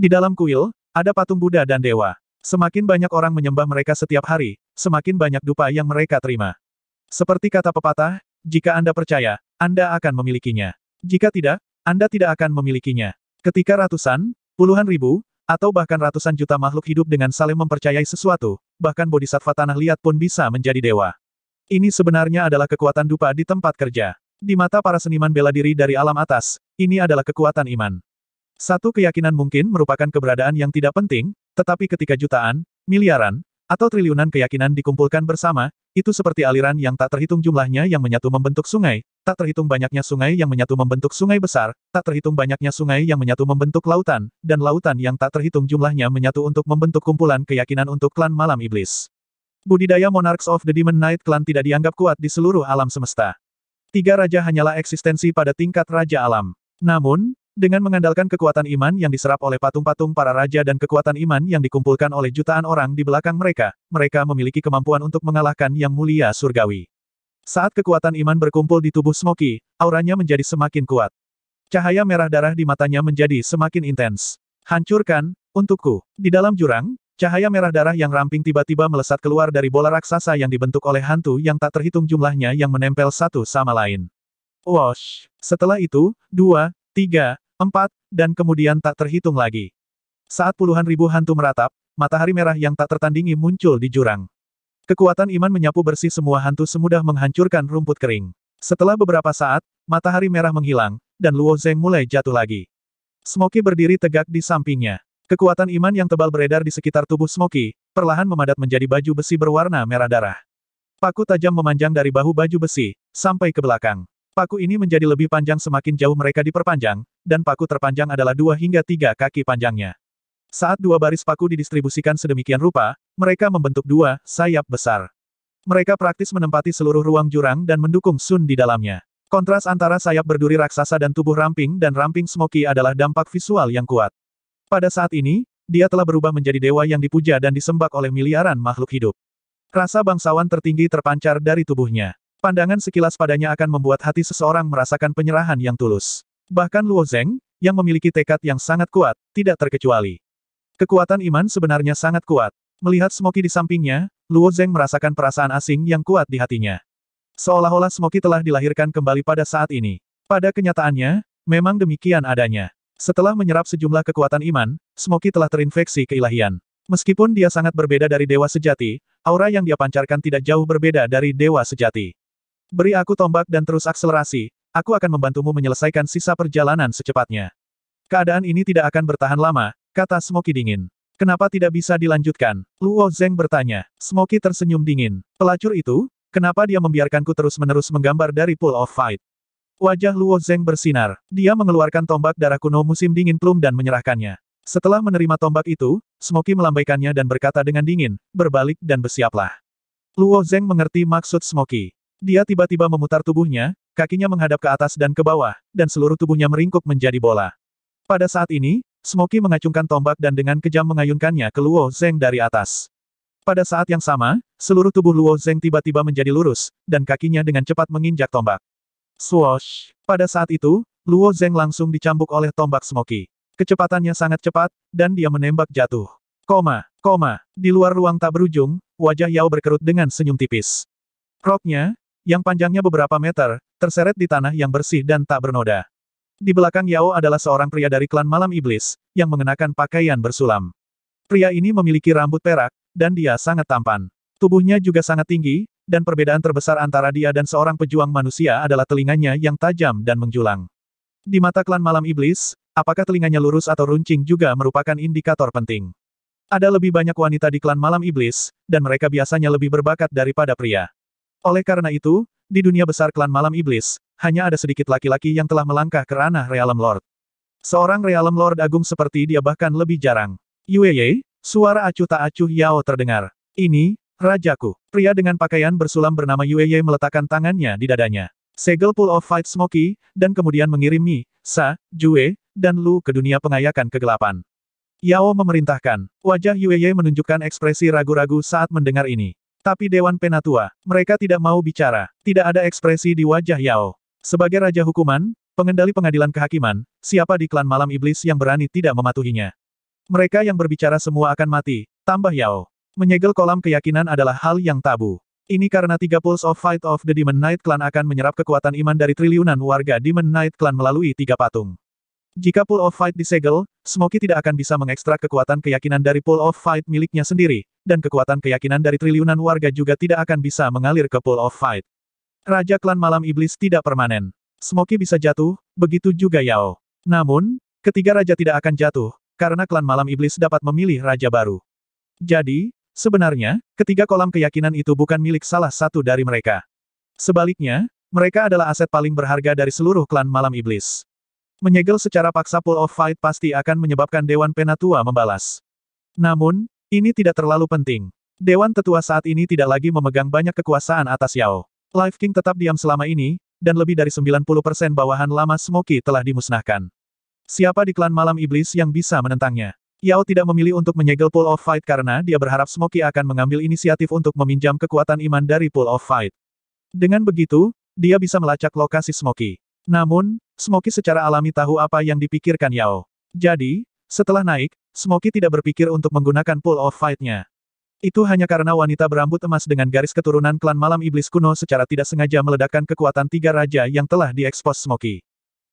Di dalam kuil, ada patung Buddha dan dewa. Semakin banyak orang menyembah mereka setiap hari, semakin banyak dupa yang mereka terima. Seperti kata pepatah, jika Anda percaya, Anda akan memilikinya. Jika tidak, Anda tidak akan memilikinya. Ketika ratusan, puluhan ribu, atau bahkan ratusan juta makhluk hidup dengan saling mempercayai sesuatu, bahkan bodhisattva tanah liat pun bisa menjadi dewa. Ini sebenarnya adalah kekuatan dupa di tempat kerja. Di mata para seniman bela diri dari alam atas, ini adalah kekuatan iman. Satu keyakinan mungkin merupakan keberadaan yang tidak penting, tetapi ketika jutaan, miliaran, atau triliunan keyakinan dikumpulkan bersama, itu seperti aliran yang tak terhitung jumlahnya yang menyatu membentuk sungai, tak terhitung banyaknya sungai yang menyatu membentuk sungai besar, tak terhitung banyaknya sungai yang menyatu membentuk lautan, dan lautan yang tak terhitung jumlahnya menyatu untuk membentuk kumpulan keyakinan untuk klan malam iblis. Budidaya Monarchs of the Demon Knight klan tidak dianggap kuat di seluruh alam semesta. Tiga raja hanyalah eksistensi pada tingkat raja alam. Namun, dengan mengandalkan kekuatan iman yang diserap oleh patung-patung para raja dan kekuatan iman yang dikumpulkan oleh jutaan orang di belakang mereka, mereka memiliki kemampuan untuk mengalahkan Yang Mulia Surgawi. Saat kekuatan iman berkumpul di tubuh Smoky, auranya menjadi semakin kuat. Cahaya merah darah di matanya menjadi semakin intens. Hancurkan, untukku. Di dalam jurang, cahaya merah darah yang ramping tiba-tiba melesat keluar dari bola raksasa yang dibentuk oleh hantu yang tak terhitung jumlahnya yang menempel satu sama lain. Wash. Setelah itu, dua, tiga, empat, dan kemudian tak terhitung lagi. Saat puluhan ribu hantu meratap, matahari merah yang tak tertandingi muncul di jurang. Kekuatan iman menyapu bersih semua hantu semudah menghancurkan rumput kering. Setelah beberapa saat, matahari merah menghilang, dan Luo Zeng mulai jatuh lagi. Smoky berdiri tegak di sampingnya. Kekuatan iman yang tebal beredar di sekitar tubuh Smoky, perlahan memadat menjadi baju besi berwarna merah darah. Paku tajam memanjang dari bahu baju besi, sampai ke belakang. Paku ini menjadi lebih panjang semakin jauh mereka diperpanjang, dan paku terpanjang adalah dua hingga tiga kaki panjangnya. Saat dua baris paku didistribusikan sedemikian rupa, mereka membentuk dua sayap besar. Mereka praktis menempati seluruh ruang jurang dan mendukung Sun di dalamnya. Kontras antara sayap berduri raksasa dan tubuh ramping dan ramping Smoky adalah dampak visual yang kuat. Pada saat ini, dia telah berubah menjadi dewa yang dipuja dan disembah oleh miliaran makhluk hidup. Rasa bangsawan tertinggi terpancar dari tubuhnya. Pandangan sekilas padanya akan membuat hati seseorang merasakan penyerahan yang tulus. Bahkan Luo Zeng, yang memiliki tekad yang sangat kuat, tidak terkecuali. Kekuatan iman sebenarnya sangat kuat. Melihat Smoky di sampingnya, Luo Zeng merasakan perasaan asing yang kuat di hatinya. Seolah-olah Smoky telah dilahirkan kembali pada saat ini. Pada kenyataannya, memang demikian adanya. Setelah menyerap sejumlah kekuatan iman, Smoky telah terinfeksi keilahian. Meskipun dia sangat berbeda dari dewa sejati, aura yang dia pancarkan tidak jauh berbeda dari dewa sejati. Beri aku tombak dan terus akselerasi, aku akan membantumu menyelesaikan sisa perjalanan secepatnya. Keadaan ini tidak akan bertahan lama, kata Smoky dingin. Kenapa tidak bisa dilanjutkan? Luo Zeng bertanya. Smoky tersenyum dingin. Pelacur itu, kenapa dia membiarkanku terus-menerus menggambar dari pool of fight? Wajah Luo Zeng bersinar. Dia mengeluarkan tombak darah kuno musim dingin plum dan menyerahkannya. Setelah menerima tombak itu, Smoky melambaikannya dan berkata dengan dingin, berbalik dan bersiaplah. Luo Zeng mengerti maksud Smoky. Dia tiba-tiba memutar tubuhnya, kakinya menghadap ke atas dan ke bawah, dan seluruh tubuhnya meringkuk menjadi bola. Pada saat ini, Smoky mengacungkan tombak dan dengan kejam mengayunkannya ke Luo Zeng dari atas. Pada saat yang sama, seluruh tubuh Luo Zeng tiba-tiba menjadi lurus, dan kakinya dengan cepat menginjak tombak. Swoosh! Pada saat itu, Luo Zeng langsung dicambuk oleh tombak Smoky. Kecepatannya sangat cepat, dan dia menembak jatuh. Koma, koma, di luar ruang tak berujung, wajah Yao berkerut dengan senyum tipis. Roknya, yang panjangnya beberapa meter, terseret di tanah yang bersih dan tak bernoda. Di belakang Yao adalah seorang pria dari klan Malam Iblis, yang mengenakan pakaian bersulam. Pria ini memiliki rambut perak, dan dia sangat tampan. Tubuhnya juga sangat tinggi, dan perbedaan terbesar antara dia dan seorang pejuang manusia adalah telinganya yang tajam dan menjulang. Di mata klan Malam Iblis, apakah telinganya lurus atau runcing juga merupakan indikator penting. Ada lebih banyak wanita di klan Malam Iblis, dan mereka biasanya lebih berbakat daripada pria. Oleh karena itu, di dunia besar klan Malam Iblis, hanya ada sedikit laki-laki yang telah melangkah ke ranah Realm Lord. Seorang Realm Lord agung seperti dia bahkan lebih jarang. Yueye, suara acuh tak acuh Yao terdengar. Ini, Rajaku. Pria dengan pakaian bersulam bernama Yueye meletakkan tangannya di dadanya. Segel pull of fight Smoky, dan kemudian mengirim Mi, Sa, Jue, dan Lu ke dunia pengayakan kegelapan. Yao memerintahkan. Wajah Yueye menunjukkan ekspresi ragu-ragu saat mendengar ini. Tapi Dewan Penatua, mereka tidak mau bicara, tidak ada ekspresi di wajah Yao. Sebagai Raja Hukuman, pengendali pengadilan kehakiman, siapa di klan malam iblis yang berani tidak mematuhinya? Mereka yang berbicara semua akan mati, tambah Yao. Menyegel kolam keyakinan adalah hal yang tabu. Ini karena tiga Pulse of Fight of the Demon Knight Clan akan menyerap kekuatan iman dari triliunan warga Demon Knight Clan melalui tiga patung. Jika Pool of Fight disegel, Smoky tidak akan bisa mengekstrak kekuatan keyakinan dari Pool of Fight miliknya sendiri, dan kekuatan keyakinan dari triliunan warga juga tidak akan bisa mengalir ke Pool of Fight. Raja Klan Malam Iblis tidak permanen. Smoky bisa jatuh, begitu juga Yao. Namun, ketiga raja tidak akan jatuh, karena Klan Malam Iblis dapat memilih raja baru. Jadi, sebenarnya, ketiga kolam keyakinan itu bukan milik salah satu dari mereka. Sebaliknya, mereka adalah aset paling berharga dari seluruh klan Malam Iblis. Menyegel secara paksa pull of fight pasti akan menyebabkan Dewan Penatua membalas. Namun, ini tidak terlalu penting. Dewan Tetua saat ini tidak lagi memegang banyak kekuasaan atas Yao. Life King tetap diam selama ini, dan lebih dari 90% bawahan lama Smoky telah dimusnahkan. Siapa di klan Malam Iblis yang bisa menentangnya? Yao tidak memilih untuk menyegel Pool of Fight karena dia berharap Smoky akan mengambil inisiatif untuk meminjam kekuatan iman dari Pool of Fight. Dengan begitu, dia bisa melacak lokasi Smoky. Namun, Smoky secara alami tahu apa yang dipikirkan Yao. Jadi, setelah naik, Smoky tidak berpikir untuk menggunakan pull-off fight-nya. Itu hanya karena wanita berambut emas dengan garis keturunan klan malam iblis kuno secara tidak sengaja meledakkan kekuatan tiga raja yang telah diekspos Smoky.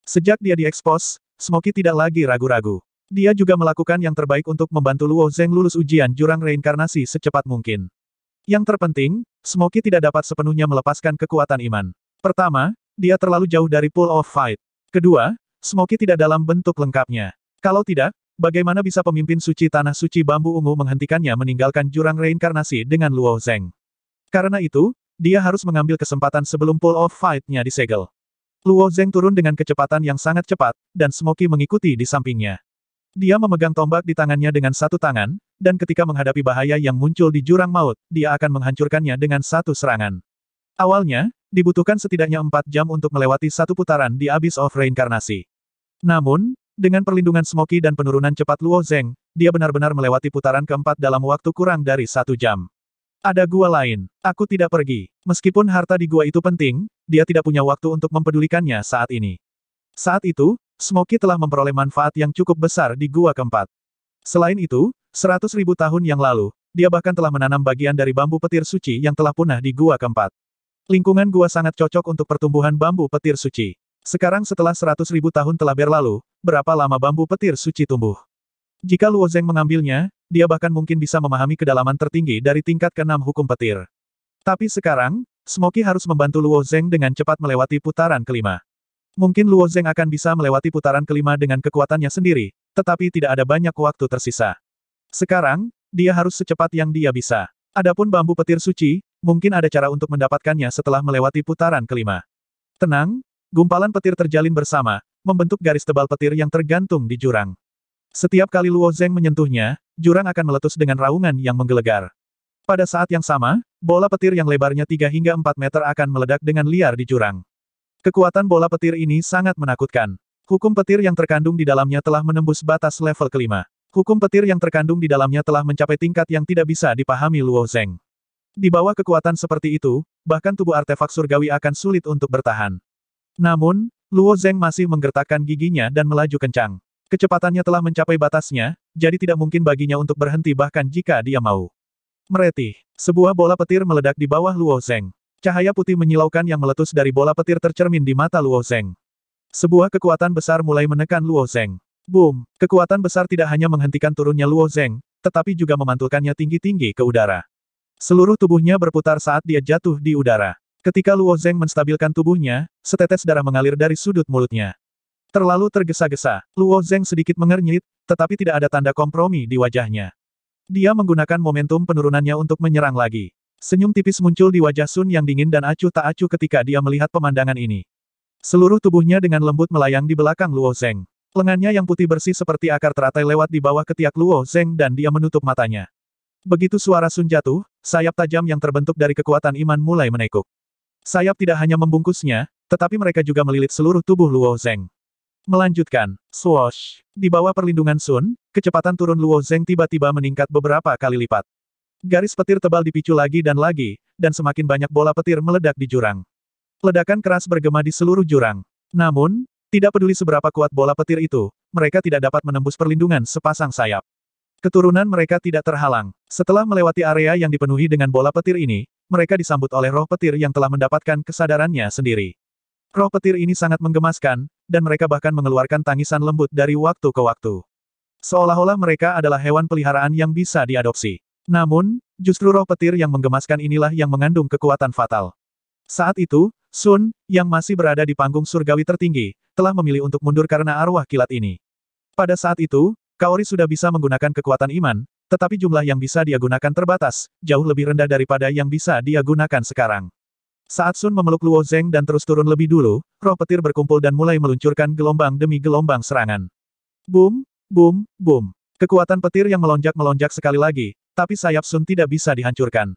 Sejak dia diekspos, Smoky tidak lagi ragu-ragu. Dia juga melakukan yang terbaik untuk membantu Luo Zeng lulus ujian jurang reinkarnasi secepat mungkin. Yang terpenting, Smoky tidak dapat sepenuhnya melepaskan kekuatan iman. Pertama, dia terlalu jauh dari pool of fight. Kedua, Smoky tidak dalam bentuk lengkapnya. Kalau tidak, bagaimana bisa pemimpin suci Tanah Suci Bambu Ungu menghentikannya meninggalkan jurang reinkarnasi dengan Luo Zeng? Karena itu, dia harus mengambil kesempatan sebelum pool of fight-nya disegel. Luo Zeng turun dengan kecepatan yang sangat cepat, dan Smoky mengikuti di sampingnya. Dia memegang tombak di tangannya dengan satu tangan, dan ketika menghadapi bahaya yang muncul di jurang maut, dia akan menghancurkannya dengan satu serangan. Awalnya, dibutuhkan setidaknya empat jam untuk melewati satu putaran di Abyss of Reinkarnasi. Namun, dengan perlindungan Smoky dan penurunan cepat Luo Zeng, dia benar-benar melewati putaran keempat dalam waktu kurang dari satu jam. Ada gua lain, aku tidak pergi. Meskipun harta di gua itu penting, dia tidak punya waktu untuk mempedulikannya saat ini. Saat itu, Smoky telah memperoleh manfaat yang cukup besar di gua keempat. Selain itu, seratus ribu tahun yang lalu, dia bahkan telah menanam bagian dari bambu petir suci yang telah punah di gua keempat. Lingkungan gua sangat cocok untuk pertumbuhan bambu petir suci. Sekarang setelah 100 ribu tahun telah berlalu, berapa lama bambu petir suci tumbuh? Jika Luo Zeng mengambilnya, dia bahkan mungkin bisa memahami kedalaman tertinggi dari tingkat keenam hukum petir. Tapi sekarang, Smoky harus membantu Luo Zeng dengan cepat melewati putaran kelima. Mungkin Luo Zeng akan bisa melewati putaran kelima dengan kekuatannya sendiri, tetapi tidak ada banyak waktu tersisa. Sekarang, dia harus secepat yang dia bisa. Adapun bambu petir suci, mungkin ada cara untuk mendapatkannya setelah melewati putaran kelima. Tenang, gumpalan petir terjalin bersama, membentuk garis tebal petir yang tergantung di jurang. Setiap kali Luo Zeng menyentuhnya, jurang akan meletus dengan raungan yang menggelegar. Pada saat yang sama, bola petir yang lebarnya 3 hingga 4 meter akan meledak dengan liar di jurang. Kekuatan bola petir ini sangat menakutkan. Hukum petir yang terkandung di dalamnya telah menembus batas level kelima. Hukum petir yang terkandung di dalamnya telah mencapai tingkat yang tidak bisa dipahami Luo Zeng. Di bawah kekuatan seperti itu, bahkan tubuh artefak surgawi akan sulit untuk bertahan. Namun, Luo Zeng masih menggertakkan giginya dan melaju kencang. Kecepatannya telah mencapai batasnya, jadi tidak mungkin baginya untuk berhenti bahkan jika dia mau. Meretih, sebuah bola petir meledak di bawah Luo Zeng. Cahaya putih menyilaukan yang meletus dari bola petir tercermin di mata Luo Zeng. Sebuah kekuatan besar mulai menekan Luo Zeng. Boom! Kekuatan besar tidak hanya menghentikan turunnya Luo Zeng, tetapi juga memantulkannya tinggi-tinggi ke udara. Seluruh tubuhnya berputar saat dia jatuh di udara. Ketika Luo Zeng menstabilkan tubuhnya, setetes darah mengalir dari sudut mulutnya. Terlalu tergesa-gesa, Luo Zeng sedikit mengernyit, tetapi tidak ada tanda kompromi di wajahnya. Dia menggunakan momentum penurunannya untuk menyerang lagi. Senyum tipis muncul di wajah Sun yang dingin dan acuh tak acuh ketika dia melihat pemandangan ini. Seluruh tubuhnya dengan lembut melayang di belakang Luo Zeng. Lengannya yang putih bersih seperti akar teratai lewat di bawah ketiak Luo Zeng dan dia menutup matanya. Begitu suara Sun jatuh, sayap tajam yang terbentuk dari kekuatan iman mulai menekuk. Sayap tidak hanya membungkusnya, tetapi mereka juga melilit seluruh tubuh Luo Zeng. Melanjutkan, swash. Di bawah perlindungan Sun, kecepatan turun Luo Zeng tiba-tiba meningkat beberapa kali lipat. Garis petir tebal dipicu lagi dan lagi, dan semakin banyak bola petir meledak di jurang. Ledakan keras bergema di seluruh jurang. Namun, tidak peduli seberapa kuat bola petir itu, mereka tidak dapat menembus perlindungan sepasang sayap. Keturunan mereka tidak terhalang. Setelah melewati area yang dipenuhi dengan bola petir ini, mereka disambut oleh roh petir yang telah mendapatkan kesadarannya sendiri. Roh petir ini sangat menggemaskan, dan mereka bahkan mengeluarkan tangisan lembut dari waktu ke waktu. Seolah-olah mereka adalah hewan peliharaan yang bisa diadopsi. Namun, justru roh petir yang menggemaskan inilah yang mengandung kekuatan fatal. Saat itu, Sun, yang masih berada di panggung surgawi tertinggi, telah memilih untuk mundur karena arwah kilat ini. Pada saat itu, Kaori sudah bisa menggunakan kekuatan iman, tetapi jumlah yang bisa dia gunakan terbatas, jauh lebih rendah daripada yang bisa dia gunakan sekarang. Saat Sun memeluk Luo Zeng dan terus turun lebih dulu, roh petir berkumpul dan mulai meluncurkan gelombang demi gelombang serangan. Boom, boom, boom. Kekuatan petir yang melonjak-melonjak sekali lagi, tapi sayap Sun tidak bisa dihancurkan.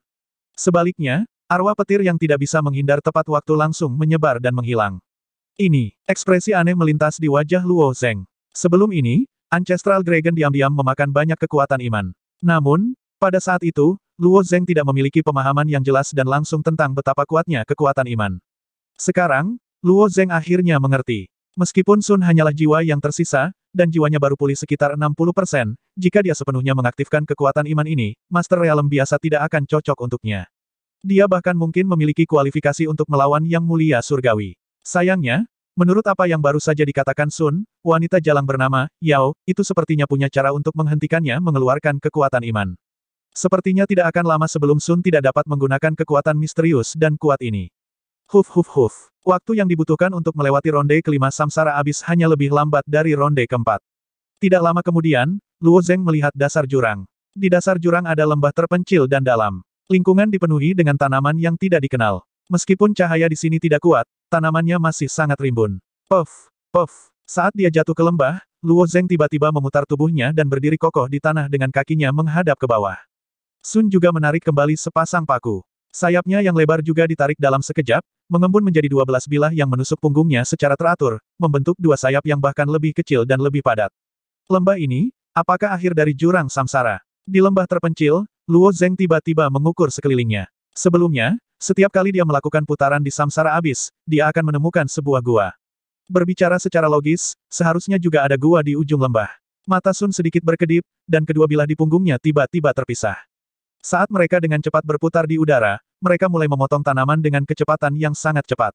Sebaliknya, arwah petir yang tidak bisa menghindar tepat waktu langsung menyebar dan menghilang. Ini, ekspresi aneh melintas di wajah Luo Zeng. Sebelum ini, Ancestral Dragon diam-diam memakan banyak kekuatan iman. Namun, pada saat itu, Luo Zeng tidak memiliki pemahaman yang jelas dan langsung tentang betapa kuatnya kekuatan iman. Sekarang, Luo Zeng akhirnya mengerti. Meskipun Sun hanyalah jiwa yang tersisa, dan jiwanya baru pulih sekitar 60%, persen, jika dia sepenuhnya mengaktifkan kekuatan iman ini, Master Realm biasa tidak akan cocok untuknya. Dia bahkan mungkin memiliki kualifikasi untuk melawan Yang Mulia Surgawi. Sayangnya, Menurut apa yang baru saja dikatakan Sun, wanita jalang bernama, Yao, itu sepertinya punya cara untuk menghentikannya mengeluarkan kekuatan iman. Sepertinya tidak akan lama sebelum Sun tidak dapat menggunakan kekuatan misterius dan kuat ini. Huf huf huf. Waktu yang dibutuhkan untuk melewati ronde kelima samsara abis hanya lebih lambat dari ronde keempat. Tidak lama kemudian, Luo Zeng melihat dasar jurang. Di dasar jurang ada lembah terpencil dan dalam. Lingkungan dipenuhi dengan tanaman yang tidak dikenal. Meskipun cahaya di sini tidak kuat, Tanamannya masih sangat rimbun. Puff, puff. Saat dia jatuh ke lembah, Luo Zeng tiba-tiba memutar tubuhnya dan berdiri kokoh di tanah dengan kakinya menghadap ke bawah. Sun juga menarik kembali sepasang paku. Sayapnya yang lebar juga ditarik dalam sekejap, mengembun menjadi dua belas bilah yang menusuk punggungnya secara teratur, membentuk dua sayap yang bahkan lebih kecil dan lebih padat. Lembah ini, apakah akhir dari jurang samsara? Di lembah terpencil, Luo Zeng tiba-tiba mengukur sekelilingnya. Sebelumnya, setiap kali dia melakukan putaran di samsara abis, dia akan menemukan sebuah gua. Berbicara secara logis, seharusnya juga ada gua di ujung lembah. Mata Sun sedikit berkedip, dan kedua bilah di punggungnya tiba-tiba terpisah. Saat mereka dengan cepat berputar di udara, mereka mulai memotong tanaman dengan kecepatan yang sangat cepat.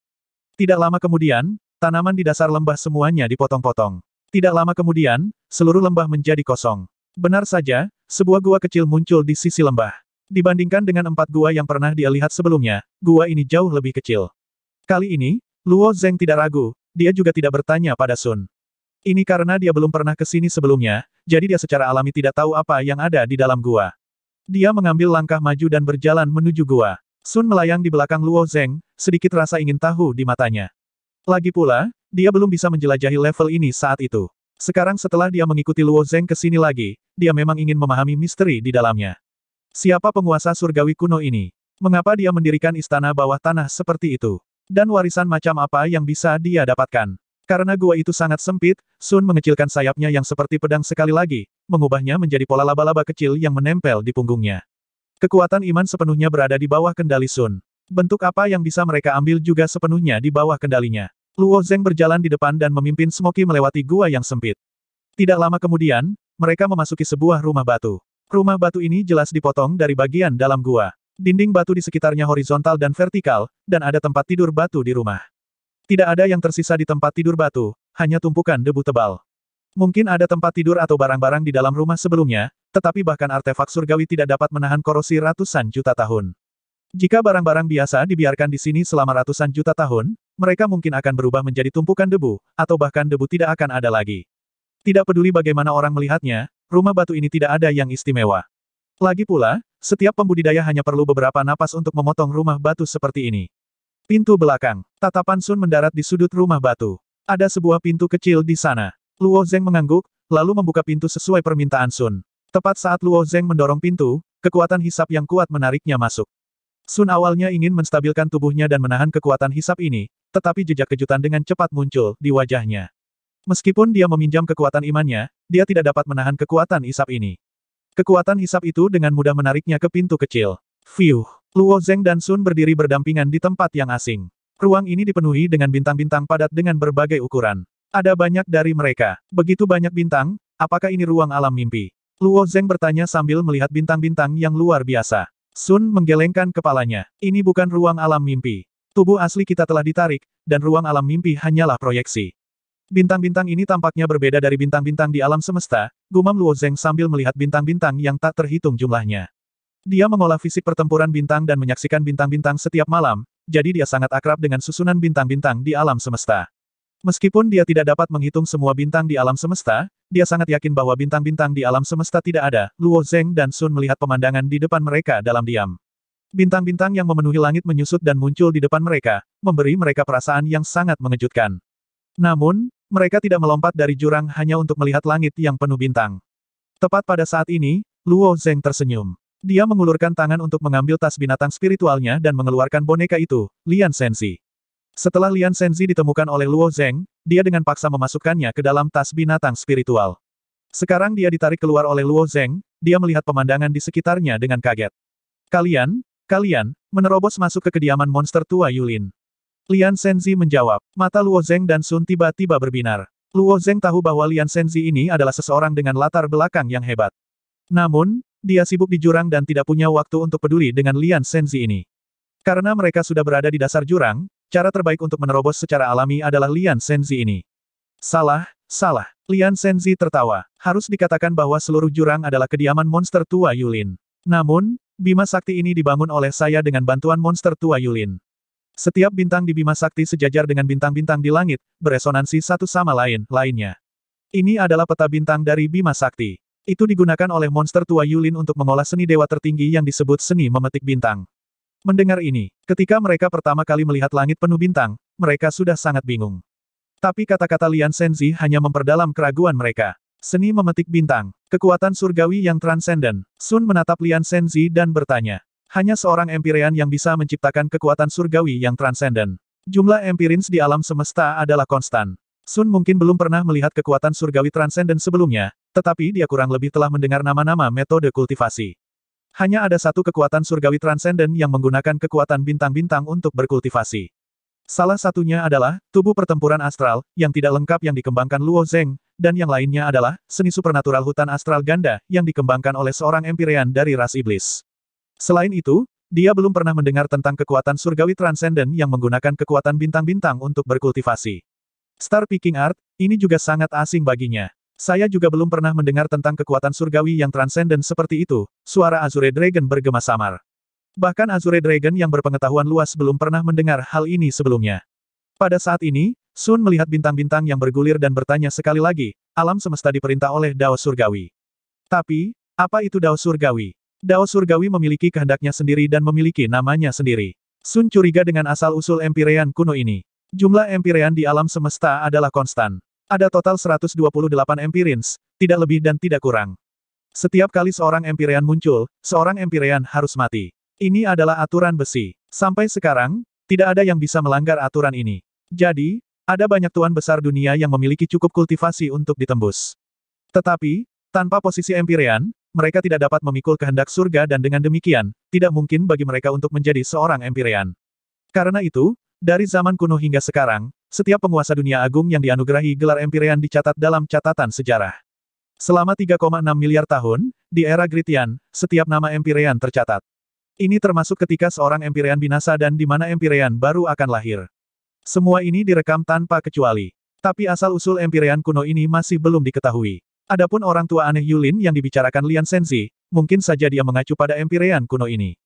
Tidak lama kemudian, tanaman di dasar lembah semuanya dipotong-potong. Tidak lama kemudian, seluruh lembah menjadi kosong. Benar saja, sebuah gua kecil muncul di sisi lembah. Dibandingkan dengan empat gua yang pernah dia lihat sebelumnya, gua ini jauh lebih kecil. Kali ini, Luo Zeng tidak ragu, dia juga tidak bertanya pada Sun. Ini karena dia belum pernah ke sini sebelumnya, jadi dia secara alami tidak tahu apa yang ada di dalam gua. Dia mengambil langkah maju dan berjalan menuju gua. Sun melayang di belakang Luo Zeng, sedikit rasa ingin tahu di matanya. Lagi pula, dia belum bisa menjelajahi level ini saat itu. Sekarang setelah dia mengikuti Luo Zeng ke sini lagi, dia memang ingin memahami misteri di dalamnya. Siapa penguasa surgawi kuno ini? Mengapa dia mendirikan istana bawah tanah seperti itu? Dan warisan macam apa yang bisa dia dapatkan? Karena gua itu sangat sempit, Sun mengecilkan sayapnya yang seperti pedang sekali lagi, mengubahnya menjadi pola laba-laba kecil yang menempel di punggungnya. Kekuatan iman sepenuhnya berada di bawah kendali Sun. Bentuk apa yang bisa mereka ambil juga sepenuhnya di bawah kendalinya. Luo Zeng berjalan di depan dan memimpin Smoky melewati gua yang sempit. Tidak lama kemudian, mereka memasuki sebuah rumah batu. Rumah batu ini jelas dipotong dari bagian dalam gua. Dinding batu di sekitarnya horizontal dan vertikal, dan ada tempat tidur batu di rumah. Tidak ada yang tersisa di tempat tidur batu, hanya tumpukan debu tebal. Mungkin ada tempat tidur atau barang-barang di dalam rumah sebelumnya, tetapi bahkan artefak surgawi tidak dapat menahan korosi ratusan juta tahun. Jika barang-barang biasa dibiarkan di sini selama ratusan juta tahun, mereka mungkin akan berubah menjadi tumpukan debu, atau bahkan debu tidak akan ada lagi. Tidak peduli bagaimana orang melihatnya, rumah batu ini tidak ada yang istimewa. Lagi pula, setiap pembudidaya hanya perlu beberapa napas untuk memotong rumah batu seperti ini. Pintu belakang, tatapan Sun mendarat di sudut rumah batu. Ada sebuah pintu kecil di sana. Luo Zeng mengangguk, lalu membuka pintu sesuai permintaan Sun. Tepat saat Luo Zeng mendorong pintu, kekuatan hisap yang kuat menariknya masuk. Sun awalnya ingin menstabilkan tubuhnya dan menahan kekuatan hisap ini, tetapi jejak kejutan dengan cepat muncul di wajahnya. Meskipun dia meminjam kekuatan imannya, dia tidak dapat menahan kekuatan isap ini. Kekuatan hisap itu dengan mudah menariknya ke pintu kecil. Fiuh! Luo Zeng dan Sun berdiri berdampingan di tempat yang asing. Ruang ini dipenuhi dengan bintang-bintang padat dengan berbagai ukuran. Ada banyak dari mereka. Begitu banyak bintang, apakah ini ruang alam mimpi? Luo Zeng bertanya sambil melihat bintang-bintang yang luar biasa. Sun menggelengkan kepalanya. Ini bukan ruang alam mimpi. Tubuh asli kita telah ditarik, dan ruang alam mimpi hanyalah proyeksi. Bintang-bintang ini tampaknya berbeda dari bintang-bintang di alam semesta, gumam Luo Zeng sambil melihat bintang-bintang yang tak terhitung jumlahnya. Dia mengolah fisik pertempuran bintang dan menyaksikan bintang-bintang setiap malam, jadi dia sangat akrab dengan susunan bintang-bintang di alam semesta. Meskipun dia tidak dapat menghitung semua bintang di alam semesta, dia sangat yakin bahwa bintang-bintang di alam semesta tidak ada. Luo Zeng dan Sun melihat pemandangan di depan mereka dalam diam. Bintang-bintang yang memenuhi langit menyusut dan muncul di depan mereka, memberi mereka perasaan yang sangat mengejutkan. Namun, mereka tidak melompat dari jurang hanya untuk melihat langit yang penuh bintang. Tepat pada saat ini, Luo Zeng tersenyum. Dia mengulurkan tangan untuk mengambil tas binatang spiritualnya dan mengeluarkan boneka itu, Lian Senzi. Setelah Lian Senzi ditemukan oleh Luo Zeng, dia dengan paksa memasukkannya ke dalam tas binatang spiritual. Sekarang dia ditarik keluar oleh Luo Zeng, dia melihat pemandangan di sekitarnya dengan kaget. Kalian, kalian, menerobos masuk ke kediaman monster tua Yulin. Lian Senzi menjawab. Mata Luo Zeng dan Sun tiba-tiba berbinar. Luo Zeng tahu bahwa Lian Senzi ini adalah seseorang dengan latar belakang yang hebat. Namun, dia sibuk di jurang dan tidak punya waktu untuk peduli dengan Lian Senzi ini. Karena mereka sudah berada di dasar jurang, cara terbaik untuk menerobos secara alami adalah Lian Senzi ini. Salah, salah. Lian Senzi tertawa. Harus dikatakan bahwa seluruh jurang adalah kediaman monster tua Yulin. Namun, Bima Sakti ini dibangun oleh saya dengan bantuan monster tua Yulin. Setiap bintang di Bima Sakti sejajar dengan bintang-bintang di langit, beresonansi satu sama lain, lainnya. Ini adalah peta bintang dari Bima Sakti. Itu digunakan oleh monster tua Yulin untuk mengolah seni dewa tertinggi yang disebut seni memetik bintang. Mendengar ini, ketika mereka pertama kali melihat langit penuh bintang, mereka sudah sangat bingung. Tapi kata-kata Lian Senzi hanya memperdalam keraguan mereka. Seni memetik bintang, kekuatan surgawi yang transenden. Sun menatap Lian Senzi dan bertanya, hanya seorang Empyrean yang bisa menciptakan kekuatan surgawi yang transenden. Jumlah Empirins di alam semesta adalah konstan. Sun mungkin belum pernah melihat kekuatan surgawi transenden sebelumnya, tetapi dia kurang lebih telah mendengar nama-nama metode kultivasi. Hanya ada satu kekuatan surgawi transenden yang menggunakan kekuatan bintang-bintang untuk berkultivasi. Salah satunya adalah tubuh pertempuran astral yang tidak lengkap yang dikembangkan Luo Zeng, dan yang lainnya adalah seni supernatural hutan astral ganda yang dikembangkan oleh seorang empirian dari ras iblis. Selain itu, dia belum pernah mendengar tentang kekuatan surgawi transenden yang menggunakan kekuatan bintang-bintang untuk berkultivasi. Star Picking Art, ini juga sangat asing baginya. Saya juga belum pernah mendengar tentang kekuatan surgawi yang transenden seperti itu, suara Azure Dragon bergema samar. Bahkan Azure Dragon yang berpengetahuan luas belum pernah mendengar hal ini sebelumnya. Pada saat ini, Sun melihat bintang-bintang yang bergulir dan bertanya sekali lagi, alam semesta diperintah oleh Dao Surgawi. Tapi, apa itu Dao Surgawi? Dao surgawi memiliki kehendaknya sendiri dan memiliki namanya sendiri. Sun curiga dengan asal-usul empirean kuno ini. Jumlah empirean di alam semesta adalah konstan. Ada total 128 empirins, tidak lebih dan tidak kurang. Setiap kali seorang empirean muncul, seorang empirean harus mati. Ini adalah aturan besi. Sampai sekarang, tidak ada yang bisa melanggar aturan ini. Jadi, ada banyak tuan besar dunia yang memiliki cukup kultivasi untuk ditembus. Tetapi, tanpa posisi empirean, mereka tidak dapat memikul kehendak surga dan dengan demikian, tidak mungkin bagi mereka untuk menjadi seorang Empirean. Karena itu, dari zaman kuno hingga sekarang, setiap penguasa dunia agung yang dianugerahi gelar Empirean dicatat dalam catatan sejarah. Selama 3,6 miliar tahun, di era Gritian, setiap nama Empirean tercatat. Ini termasuk ketika seorang Empirean binasa dan di mana Empirean baru akan lahir. Semua ini direkam tanpa kecuali. Tapi asal-usul Empirean kuno ini masih belum diketahui. Adapun orang tua aneh Yulin yang dibicarakan Lian Senzi, mungkin saja dia mengacu pada empirean kuno ini.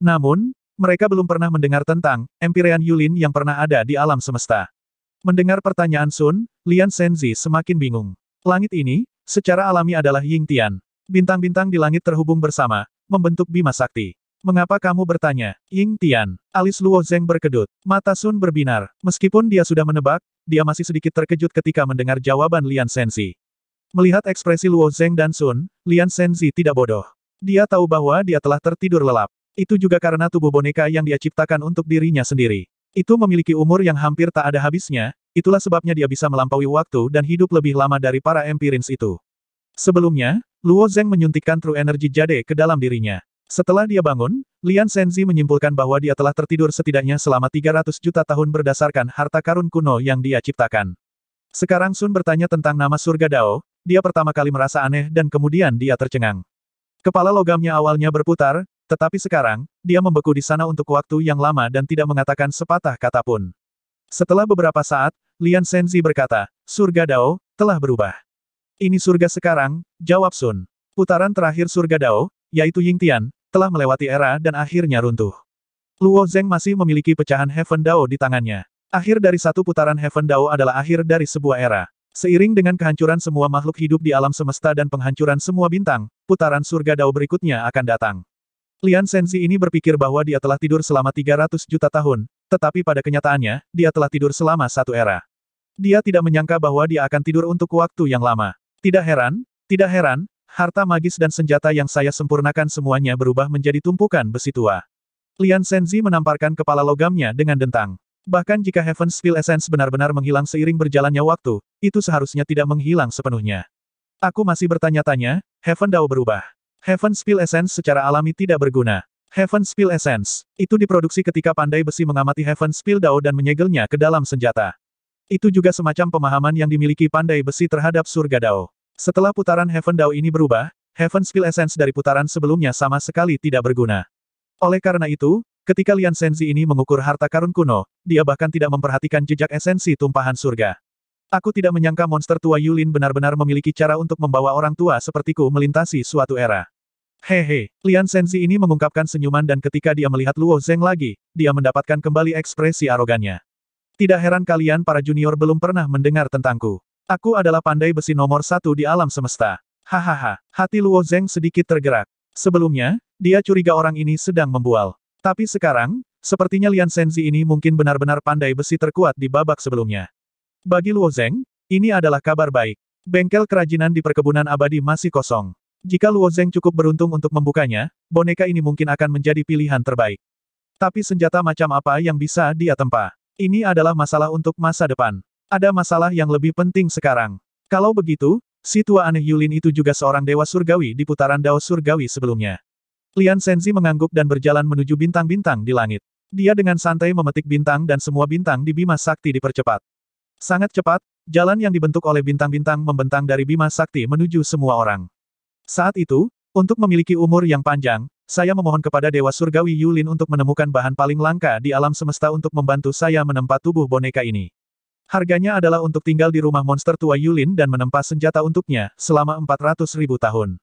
Namun, mereka belum pernah mendengar tentang empirean Yulin yang pernah ada di alam semesta. Mendengar pertanyaan Sun, Lian Senzi semakin bingung. Langit ini, secara alami adalah Ying Tian. Bintang-bintang di langit terhubung bersama, membentuk bima sakti. Mengapa kamu bertanya? Ying Tian. Alis Luo Zeng berkedut. Mata Sun berbinar. Meskipun dia sudah menebak, dia masih sedikit terkejut ketika mendengar jawaban Lian Senzi. Melihat ekspresi Luo Zeng dan Sun, Lian Senzi tidak bodoh. Dia tahu bahwa dia telah tertidur lelap. Itu juga karena tubuh boneka yang dia ciptakan untuk dirinya sendiri. Itu memiliki umur yang hampir tak ada habisnya, itulah sebabnya dia bisa melampaui waktu dan hidup lebih lama dari para empirins itu. Sebelumnya, Luo Zeng menyuntikkan true energy jade ke dalam dirinya. Setelah dia bangun, Lian Senzi menyimpulkan bahwa dia telah tertidur setidaknya selama 300 juta tahun berdasarkan harta karun kuno yang dia ciptakan. Sekarang Sun bertanya tentang nama surga Dao, dia pertama kali merasa aneh dan kemudian dia tercengang. Kepala logamnya awalnya berputar, tetapi sekarang, dia membeku di sana untuk waktu yang lama dan tidak mengatakan sepatah kata pun. Setelah beberapa saat, Lian Senzi berkata, surga Dao, telah berubah. Ini surga sekarang, jawab Sun. Putaran terakhir surga Dao, yaitu Ying Tian, telah melewati era dan akhirnya runtuh. Luo Zeng masih memiliki pecahan Heaven Dao di tangannya. Akhir dari satu putaran Heaven Dao adalah akhir dari sebuah era. Seiring dengan kehancuran semua makhluk hidup di alam semesta dan penghancuran semua bintang, putaran surga dao berikutnya akan datang. Lian Senzi ini berpikir bahwa dia telah tidur selama 300 juta tahun, tetapi pada kenyataannya, dia telah tidur selama satu era. Dia tidak menyangka bahwa dia akan tidur untuk waktu yang lama. Tidak heran, tidak heran, harta magis dan senjata yang saya sempurnakan semuanya berubah menjadi tumpukan besi tua. Lian Senzi menamparkan kepala logamnya dengan dentang. Bahkan jika Heaven's Feel Essence benar-benar menghilang seiring berjalannya waktu, itu seharusnya tidak menghilang sepenuhnya. Aku masih bertanya-tanya, Heaven Dao berubah. Heaven's Feel Essence secara alami tidak berguna. Heaven's Feel Essence, itu diproduksi ketika pandai besi mengamati Heaven's Feel Dao dan menyegelnya ke dalam senjata. Itu juga semacam pemahaman yang dimiliki pandai besi terhadap surga Dao. Setelah putaran Heaven Dao ini berubah, Heaven's Feel Essence dari putaran sebelumnya sama sekali tidak berguna. Oleh karena itu, Ketika Lian Senzi ini mengukur harta karun kuno, dia bahkan tidak memperhatikan jejak esensi tumpahan surga. Aku tidak menyangka monster tua Yulin benar-benar memiliki cara untuk membawa orang tua sepertiku melintasi suatu era. Hehe, he. Lian Senzi ini mengungkapkan senyuman dan ketika dia melihat Luo Zeng lagi, dia mendapatkan kembali ekspresi arogannya. Tidak heran kalian para junior belum pernah mendengar tentangku. Aku adalah pandai besi nomor satu di alam semesta. Hahaha, hati Luo Zeng sedikit tergerak. Sebelumnya, dia curiga orang ini sedang membual. Tapi sekarang, sepertinya Lian Senzi ini mungkin benar-benar pandai besi terkuat di babak sebelumnya. Bagi Luo Zeng, ini adalah kabar baik. Bengkel kerajinan di perkebunan abadi masih kosong. Jika Luo Zeng cukup beruntung untuk membukanya, boneka ini mungkin akan menjadi pilihan terbaik. Tapi senjata macam apa yang bisa dia tempa? Ini adalah masalah untuk masa depan. Ada masalah yang lebih penting sekarang. Kalau begitu, si tua aneh Yulin itu juga seorang dewa surgawi di putaran Dao surgawi sebelumnya. Lian Senzi mengangguk dan berjalan menuju bintang-bintang di langit. Dia dengan santai memetik bintang dan semua bintang di Bima Sakti dipercepat. Sangat cepat, jalan yang dibentuk oleh bintang-bintang membentang dari Bima Sakti menuju semua orang. Saat itu, untuk memiliki umur yang panjang, saya memohon kepada Dewa Surgawi Yulin untuk menemukan bahan paling langka di alam semesta untuk membantu saya menempat tubuh boneka ini. Harganya adalah untuk tinggal di rumah monster tua Yulin dan menempa senjata untuknya selama 400 ribu tahun.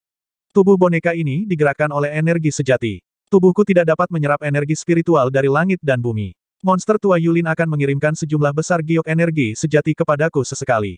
Tubuh boneka ini digerakkan oleh energi sejati. Tubuhku tidak dapat menyerap energi spiritual dari langit dan bumi. Monster tua Yulin akan mengirimkan sejumlah besar giok energi sejati kepadaku sesekali.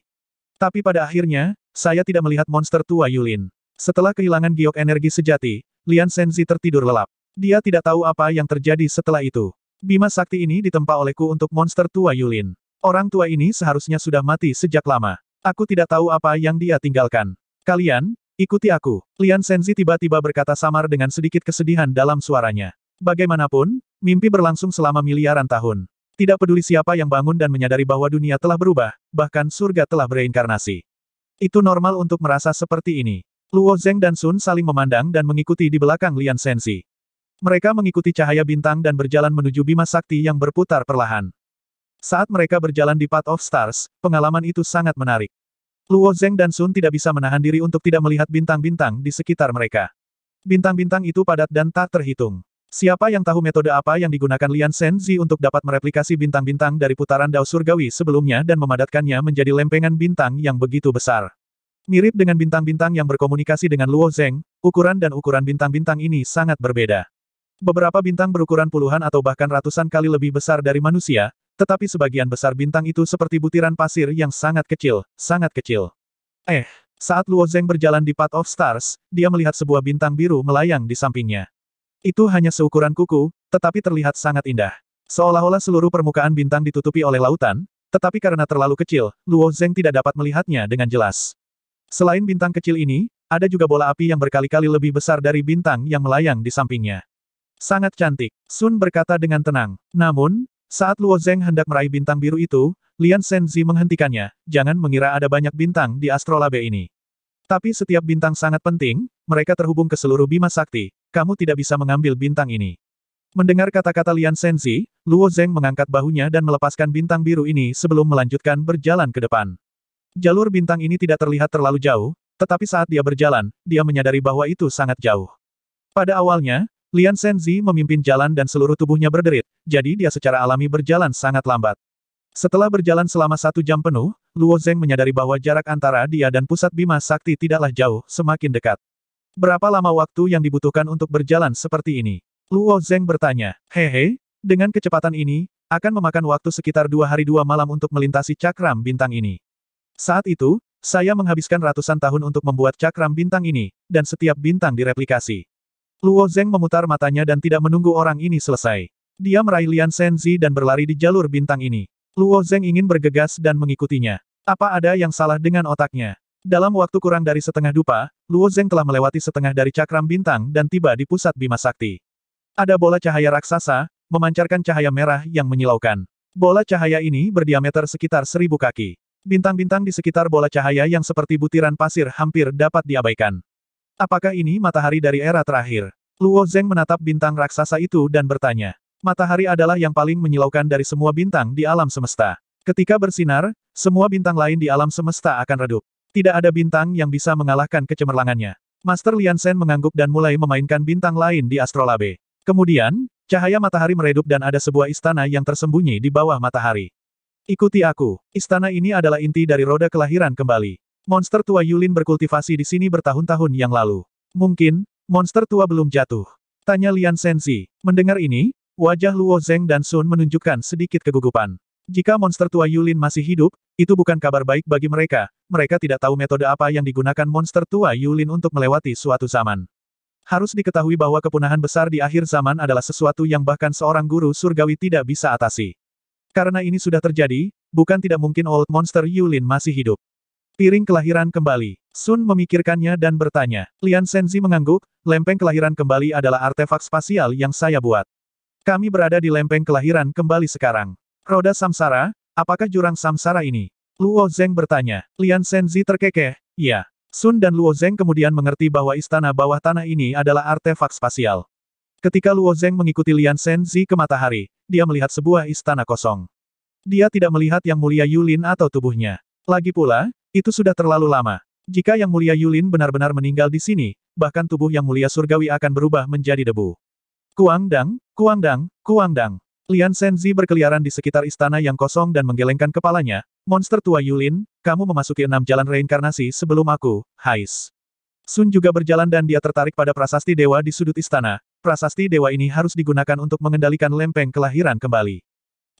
Tapi pada akhirnya, saya tidak melihat monster tua Yulin. Setelah kehilangan giok energi sejati, Lian Senzi tertidur lelap. Dia tidak tahu apa yang terjadi setelah itu. Bima sakti ini ditempa olehku untuk monster tua Yulin. Orang tua ini seharusnya sudah mati sejak lama. Aku tidak tahu apa yang dia tinggalkan. Kalian, Ikuti aku. Lian Senzi tiba-tiba berkata samar dengan sedikit kesedihan dalam suaranya. Bagaimanapun, mimpi berlangsung selama miliaran tahun. Tidak peduli siapa yang bangun dan menyadari bahwa dunia telah berubah, bahkan surga telah bereinkarnasi. Itu normal untuk merasa seperti ini. Luo Zeng dan Sun saling memandang dan mengikuti di belakang Lian Senzi. Mereka mengikuti cahaya bintang dan berjalan menuju Bima Sakti yang berputar perlahan. Saat mereka berjalan di Path of Stars, pengalaman itu sangat menarik. Luo Zeng dan Sun tidak bisa menahan diri untuk tidak melihat bintang-bintang di sekitar mereka. Bintang-bintang itu padat dan tak terhitung. Siapa yang tahu metode apa yang digunakan Lian Shenzi untuk dapat mereplikasi bintang-bintang dari putaran Dao Surgawi sebelumnya dan memadatkannya menjadi lempengan bintang yang begitu besar. Mirip dengan bintang-bintang yang berkomunikasi dengan Luo Zeng, ukuran dan ukuran bintang-bintang ini sangat berbeda. Beberapa bintang berukuran puluhan atau bahkan ratusan kali lebih besar dari manusia, tetapi sebagian besar bintang itu seperti butiran pasir yang sangat kecil, sangat kecil. Eh, saat Luo Zeng berjalan di Path of Stars, dia melihat sebuah bintang biru melayang di sampingnya. Itu hanya seukuran kuku, tetapi terlihat sangat indah. Seolah-olah seluruh permukaan bintang ditutupi oleh lautan, tetapi karena terlalu kecil, Luo Zeng tidak dapat melihatnya dengan jelas. Selain bintang kecil ini, ada juga bola api yang berkali-kali lebih besar dari bintang yang melayang di sampingnya. Sangat cantik, Sun berkata dengan tenang. Namun, saat Luo Zeng hendak meraih bintang biru itu, Lian Senzi menghentikannya, jangan mengira ada banyak bintang di astrolabe ini. Tapi setiap bintang sangat penting, mereka terhubung ke seluruh bima sakti, kamu tidak bisa mengambil bintang ini. Mendengar kata-kata Lian Senzi, Luo Zeng mengangkat bahunya dan melepaskan bintang biru ini sebelum melanjutkan berjalan ke depan. Jalur bintang ini tidak terlihat terlalu jauh, tetapi saat dia berjalan, dia menyadari bahwa itu sangat jauh. Pada awalnya, Lian Senzi memimpin jalan dan seluruh tubuhnya berderit, jadi dia secara alami berjalan sangat lambat. Setelah berjalan selama satu jam penuh, Luo Zeng menyadari bahwa jarak antara dia dan pusat Bima Sakti tidaklah jauh, semakin dekat. Berapa lama waktu yang dibutuhkan untuk berjalan seperti ini? Luo Zeng bertanya. Hehe, dengan kecepatan ini, akan memakan waktu sekitar dua hari dua malam untuk melintasi cakram bintang ini. Saat itu, saya menghabiskan ratusan tahun untuk membuat cakram bintang ini, dan setiap bintang direplikasi. Luo Zeng memutar matanya dan tidak menunggu orang ini selesai. Dia meraih Lian Senzi dan berlari di jalur bintang ini. Luo Zeng ingin bergegas dan mengikutinya. Apa ada yang salah dengan otaknya? Dalam waktu kurang dari setengah dupa, Luo Zeng telah melewati setengah dari cakram bintang dan tiba di pusat Bima Sakti. Ada bola cahaya raksasa, memancarkan cahaya merah yang menyilaukan. Bola cahaya ini berdiameter sekitar seribu kaki. Bintang-bintang di sekitar bola cahaya yang seperti butiran pasir hampir dapat diabaikan. Apakah ini matahari dari era terakhir? Luo Zeng menatap bintang raksasa itu dan bertanya. Matahari adalah yang paling menyilaukan dari semua bintang di alam semesta. Ketika bersinar, semua bintang lain di alam semesta akan redup. Tidak ada bintang yang bisa mengalahkan kecemerlangannya. Master Lian Shen mengangguk dan mulai memainkan bintang lain di astrolabe. Kemudian, cahaya matahari meredup dan ada sebuah istana yang tersembunyi di bawah matahari. Ikuti aku. Istana ini adalah inti dari roda kelahiran kembali. Monster tua Yulin berkultivasi di sini bertahun-tahun yang lalu. Mungkin, monster tua belum jatuh. Tanya Lian Sensi. Mendengar ini, wajah Luo Zeng dan Sun menunjukkan sedikit kegugupan. Jika monster tua Yulin masih hidup, itu bukan kabar baik bagi mereka, mereka tidak tahu metode apa yang digunakan monster tua Yulin untuk melewati suatu zaman. Harus diketahui bahwa kepunahan besar di akhir zaman adalah sesuatu yang bahkan seorang guru surgawi tidak bisa atasi. Karena ini sudah terjadi, bukan tidak mungkin old monster Yulin masih hidup. Piring kelahiran kembali. Sun memikirkannya dan bertanya. Lian Senzi mengangguk, lempeng kelahiran kembali adalah artefak spasial yang saya buat. Kami berada di lempeng kelahiran kembali sekarang. Roda samsara, apakah jurang samsara ini? Luo Zeng bertanya. Lian Senzi terkekeh, Ya. Sun dan Luo Zeng kemudian mengerti bahwa istana bawah tanah ini adalah artefak spasial. Ketika Luo Zeng mengikuti Lian Senzi ke matahari, dia melihat sebuah istana kosong. Dia tidak melihat Yang Mulia Yulin atau tubuhnya. Lagi pula, itu sudah terlalu lama. Jika Yang Mulia Yulin benar-benar meninggal di sini, bahkan tubuh Yang Mulia Surgawi akan berubah menjadi debu. Kuang Dang, Kuang Dang, Kuang Dang. Lian Senzi berkeliaran di sekitar istana yang kosong dan menggelengkan kepalanya. Monster tua Yulin, kamu memasuki enam jalan reinkarnasi sebelum aku, Hais. Sun juga berjalan dan dia tertarik pada prasasti dewa di sudut istana. Prasasti dewa ini harus digunakan untuk mengendalikan lempeng kelahiran kembali.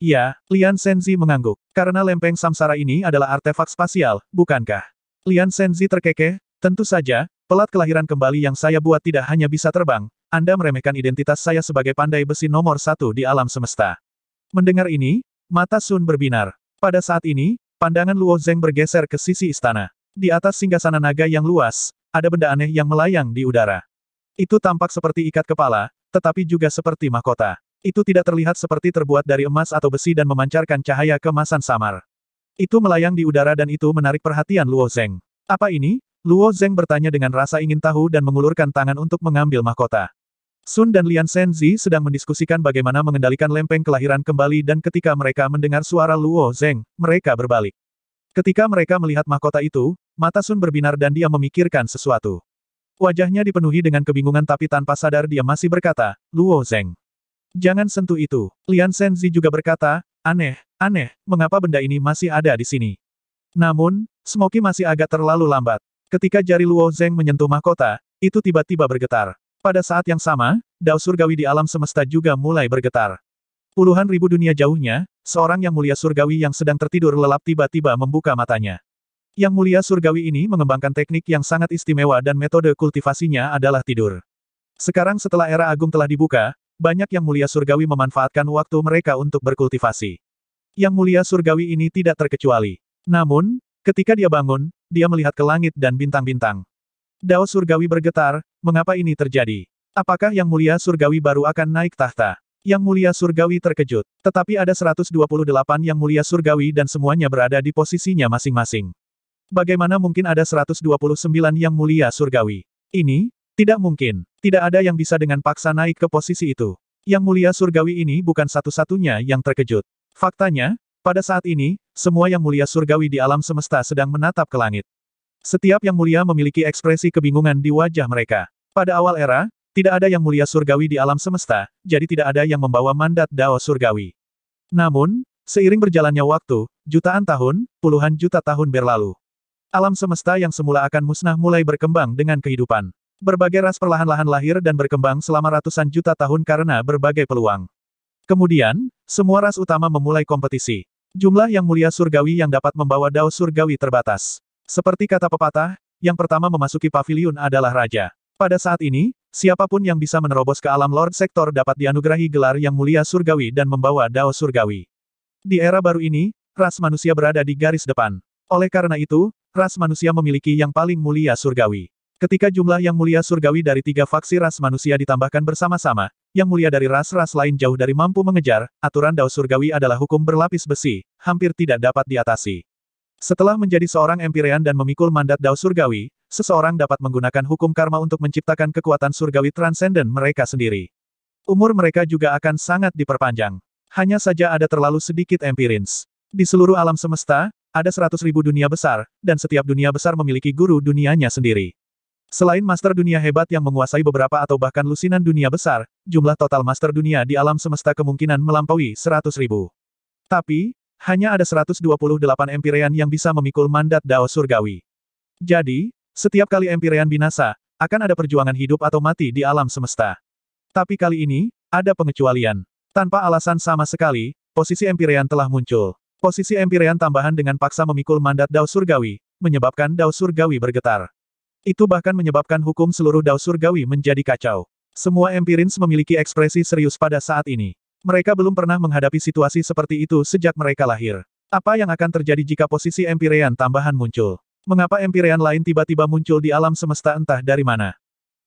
Iya, Lian Senzi mengangguk. Karena lempeng samsara ini adalah artefak spasial, bukankah? Lian Senzi terkekeh, tentu saja, pelat kelahiran kembali yang saya buat tidak hanya bisa terbang, Anda meremehkan identitas saya sebagai pandai besi nomor satu di alam semesta. Mendengar ini, mata Sun berbinar. Pada saat ini, pandangan Luo Zeng bergeser ke sisi istana. Di atas singgasana naga yang luas, ada benda aneh yang melayang di udara. Itu tampak seperti ikat kepala, tetapi juga seperti mahkota. Itu tidak terlihat seperti terbuat dari emas atau besi dan memancarkan cahaya kemasan samar. Itu melayang di udara dan itu menarik perhatian Luo Zeng. Apa ini? Luo Zeng bertanya dengan rasa ingin tahu dan mengulurkan tangan untuk mengambil mahkota. Sun dan Lian Senzi sedang mendiskusikan bagaimana mengendalikan lempeng kelahiran kembali dan ketika mereka mendengar suara Luo Zeng, mereka berbalik. Ketika mereka melihat mahkota itu, mata Sun berbinar dan dia memikirkan sesuatu. Wajahnya dipenuhi dengan kebingungan tapi tanpa sadar dia masih berkata, Luo Zeng. Jangan sentuh itu. Lian Senzi juga berkata, aneh, aneh, mengapa benda ini masih ada di sini. Namun, Smoky masih agak terlalu lambat. Ketika jari Luo Zeng menyentuh mahkota, itu tiba-tiba bergetar. Pada saat yang sama, dao surgawi di alam semesta juga mulai bergetar. Puluhan ribu dunia jauhnya, seorang yang mulia surgawi yang sedang tertidur lelap tiba-tiba membuka matanya. Yang mulia surgawi ini mengembangkan teknik yang sangat istimewa dan metode kultivasinya adalah tidur. Sekarang setelah era agung telah dibuka, banyak yang mulia surgawi memanfaatkan waktu mereka untuk berkultivasi. Yang mulia surgawi ini tidak terkecuali. Namun, ketika dia bangun, dia melihat ke langit dan bintang-bintang. Dao surgawi bergetar, mengapa ini terjadi? Apakah yang mulia surgawi baru akan naik tahta? Yang mulia surgawi terkejut, tetapi ada 128 yang mulia surgawi dan semuanya berada di posisinya masing-masing. Bagaimana mungkin ada 129 yang mulia surgawi? Ini, tidak mungkin. Tidak ada yang bisa dengan paksa naik ke posisi itu. Yang mulia surgawi ini bukan satu-satunya yang terkejut. Faktanya, pada saat ini, semua yang mulia surgawi di alam semesta sedang menatap ke langit. Setiap yang mulia memiliki ekspresi kebingungan di wajah mereka. Pada awal era, tidak ada yang mulia surgawi di alam semesta, jadi tidak ada yang membawa mandat Dao surgawi. Namun, seiring berjalannya waktu, jutaan tahun, puluhan juta tahun berlalu. Alam semesta yang semula akan musnah mulai berkembang dengan kehidupan. Berbagai ras perlahan-lahan lahir dan berkembang selama ratusan juta tahun karena berbagai peluang. Kemudian, semua ras utama memulai kompetisi. Jumlah yang mulia surgawi yang dapat membawa dao surgawi terbatas. Seperti kata pepatah, yang pertama memasuki paviliun adalah raja. Pada saat ini, siapapun yang bisa menerobos ke alam Lord Sektor dapat dianugerahi gelar yang mulia surgawi dan membawa dao surgawi. Di era baru ini, ras manusia berada di garis depan. Oleh karena itu, ras manusia memiliki yang paling mulia surgawi. Ketika jumlah yang mulia surgawi dari tiga faksi ras manusia ditambahkan bersama-sama, yang mulia dari ras-ras lain jauh dari mampu mengejar, aturan dao surgawi adalah hukum berlapis besi, hampir tidak dapat diatasi. Setelah menjadi seorang empirean dan memikul mandat dao surgawi, seseorang dapat menggunakan hukum karma untuk menciptakan kekuatan surgawi transenden mereka sendiri. Umur mereka juga akan sangat diperpanjang. Hanya saja ada terlalu sedikit empirins. Di seluruh alam semesta, ada seratus ribu dunia besar, dan setiap dunia besar memiliki guru dunianya sendiri. Selain master dunia hebat yang menguasai beberapa atau bahkan lusinan dunia besar, jumlah total master dunia di alam semesta kemungkinan melampaui 100 ribu. Tapi, hanya ada 128 Empyrean yang bisa memikul mandat Dao Surgawi. Jadi, setiap kali Empyrean binasa, akan ada perjuangan hidup atau mati di alam semesta. Tapi kali ini, ada pengecualian. Tanpa alasan sama sekali, posisi Empyrean telah muncul. Posisi Empyrean tambahan dengan paksa memikul mandat Dao Surgawi, menyebabkan Dao Surgawi bergetar. Itu bahkan menyebabkan hukum seluruh dao surgawi menjadi kacau. Semua empirins memiliki ekspresi serius pada saat ini. Mereka belum pernah menghadapi situasi seperti itu sejak mereka lahir. Apa yang akan terjadi jika posisi empirean tambahan muncul? Mengapa empirean lain tiba-tiba muncul di alam semesta entah dari mana?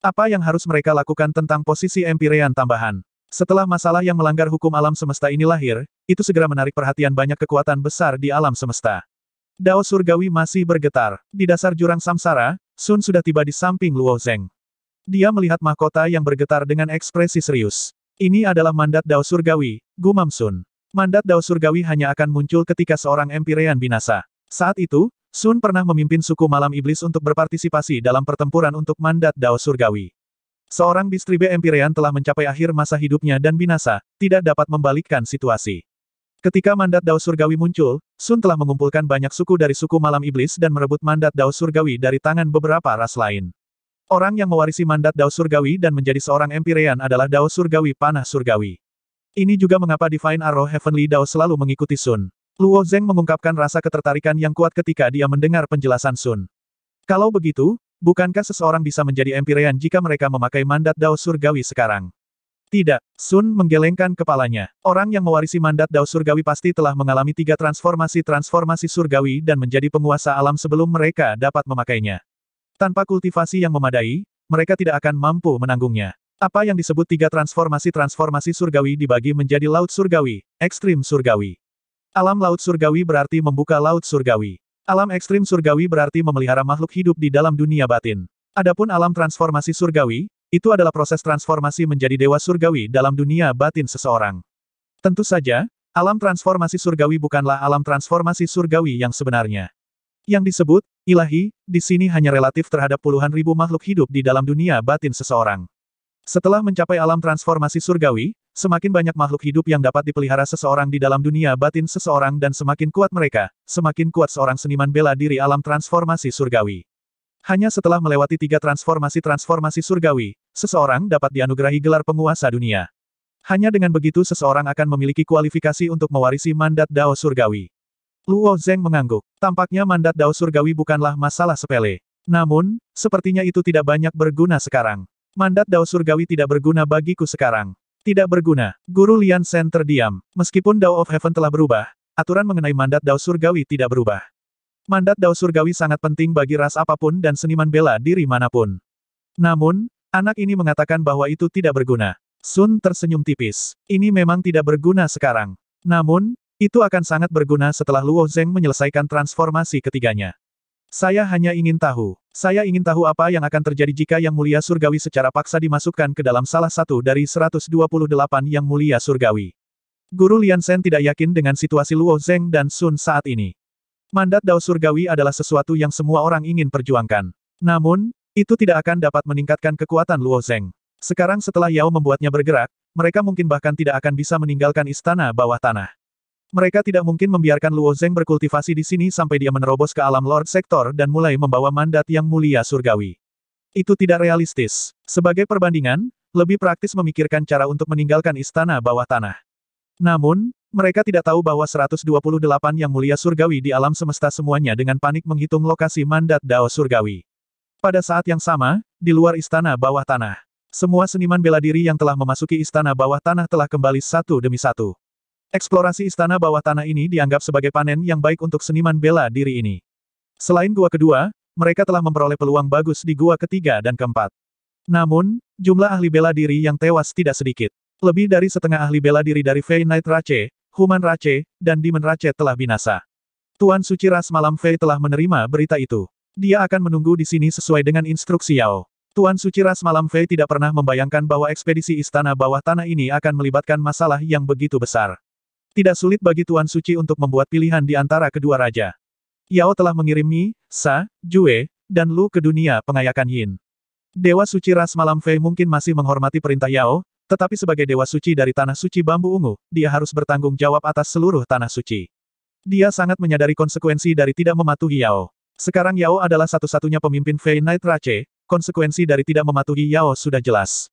Apa yang harus mereka lakukan tentang posisi empirean tambahan? Setelah masalah yang melanggar hukum alam semesta ini lahir, itu segera menarik perhatian banyak kekuatan besar di alam semesta. Dao surgawi masih bergetar. Di dasar jurang samsara, Sun sudah tiba di samping Luo Zeng. Dia melihat mahkota yang bergetar dengan ekspresi serius. Ini adalah mandat Dao Surgawi, gumam Sun. Mandat Dao Surgawi hanya akan muncul ketika seorang empirean binasa. Saat itu, Sun pernah memimpin suku Malam Iblis untuk berpartisipasi dalam pertempuran untuk mandat Dao Surgawi. Seorang distribe empirean telah mencapai akhir masa hidupnya dan binasa, tidak dapat membalikkan situasi. Ketika mandat Dao Surgawi muncul, Sun telah mengumpulkan banyak suku dari suku Malam Iblis dan merebut mandat Dao Surgawi dari tangan beberapa ras lain. Orang yang mewarisi mandat Dao Surgawi dan menjadi seorang Empyrean adalah Dao Surgawi Panah Surgawi. Ini juga mengapa Divine Arrow Heavenly Dao selalu mengikuti Sun. Luo Zeng mengungkapkan rasa ketertarikan yang kuat ketika dia mendengar penjelasan Sun. Kalau begitu, bukankah seseorang bisa menjadi Empyrean jika mereka memakai mandat Dao Surgawi sekarang? Tidak, Sun menggelengkan kepalanya. Orang yang mewarisi mandat Dao Surgawi pasti telah mengalami tiga transformasi-transformasi surgawi dan menjadi penguasa alam sebelum mereka dapat memakainya. Tanpa kultivasi yang memadai, mereka tidak akan mampu menanggungnya. Apa yang disebut tiga transformasi-transformasi surgawi dibagi menjadi laut surgawi, ekstrim surgawi. Alam laut surgawi berarti membuka laut surgawi. Alam ekstrim surgawi berarti memelihara makhluk hidup di dalam dunia batin. Adapun alam transformasi surgawi, itu adalah proses transformasi menjadi dewa surgawi dalam dunia batin seseorang. Tentu saja, alam transformasi surgawi bukanlah alam transformasi surgawi yang sebenarnya. Yang disebut, ilahi, di sini hanya relatif terhadap puluhan ribu makhluk hidup di dalam dunia batin seseorang. Setelah mencapai alam transformasi surgawi, semakin banyak makhluk hidup yang dapat dipelihara seseorang di dalam dunia batin seseorang dan semakin kuat mereka, semakin kuat seorang seniman bela diri alam transformasi surgawi. Hanya setelah melewati tiga transformasi-transformasi surgawi, seseorang dapat dianugerahi gelar penguasa dunia. Hanya dengan begitu seseorang akan memiliki kualifikasi untuk mewarisi mandat Dao Surgawi. Luo Zeng mengangguk. Tampaknya mandat Dao Surgawi bukanlah masalah sepele. Namun, sepertinya itu tidak banyak berguna sekarang. Mandat Dao Surgawi tidak berguna bagiku sekarang. Tidak berguna. Guru Lian Sen terdiam. Meskipun Dao of Heaven telah berubah, aturan mengenai mandat Dao Surgawi tidak berubah. Mandat Dao Surgawi sangat penting bagi ras apapun dan seniman bela diri manapun. Namun, Anak ini mengatakan bahwa itu tidak berguna. Sun tersenyum tipis. Ini memang tidak berguna sekarang. Namun, itu akan sangat berguna setelah Luo Zeng menyelesaikan transformasi ketiganya. Saya hanya ingin tahu. Saya ingin tahu apa yang akan terjadi jika Yang Mulia Surgawi secara paksa dimasukkan ke dalam salah satu dari 128 Yang Mulia Surgawi. Guru Lian Sen tidak yakin dengan situasi Luo Zeng dan Sun saat ini. Mandat Dao Surgawi adalah sesuatu yang semua orang ingin perjuangkan. Namun, itu tidak akan dapat meningkatkan kekuatan Luo Zeng. Sekarang setelah Yao membuatnya bergerak, mereka mungkin bahkan tidak akan bisa meninggalkan istana bawah tanah. Mereka tidak mungkin membiarkan Luo Zeng berkultivasi di sini sampai dia menerobos ke alam Lord Sektor dan mulai membawa mandat yang mulia surgawi. Itu tidak realistis. Sebagai perbandingan, lebih praktis memikirkan cara untuk meninggalkan istana bawah tanah. Namun, mereka tidak tahu bahwa 128 yang mulia surgawi di alam semesta semuanya dengan panik menghitung lokasi mandat Dao surgawi. Pada saat yang sama, di luar istana bawah tanah, semua seniman bela diri yang telah memasuki istana bawah tanah telah kembali satu demi satu. Eksplorasi istana bawah tanah ini dianggap sebagai panen yang baik untuk seniman bela diri ini. Selain gua kedua, mereka telah memperoleh peluang bagus di gua ketiga dan keempat. Namun, jumlah ahli bela diri yang tewas tidak sedikit. Lebih dari setengah ahli bela diri dari Fey Knight Rache, Human Rache, dan Demon Rache telah binasa. Tuan Suci Ras Malam Fei telah menerima berita itu. Dia akan menunggu di sini sesuai dengan instruksi Yao. Tuan Suci Ras Malam Fei tidak pernah membayangkan bahwa ekspedisi istana bawah tanah ini akan melibatkan masalah yang begitu besar. Tidak sulit bagi Tuan Suci untuk membuat pilihan di antara kedua raja. Yao telah mengirim Mi, Sa, Jue, dan Lu ke dunia pengayakan Yin. Dewa Suci Ras Malam Fei mungkin masih menghormati perintah Yao, tetapi sebagai Dewa Suci dari Tanah Suci Bambu Ungu, dia harus bertanggung jawab atas seluruh Tanah Suci. Dia sangat menyadari konsekuensi dari tidak mematuhi Yao. Sekarang Yao adalah satu-satunya pemimpin Fei Night Rache, konsekuensi dari tidak mematuhi Yao sudah jelas.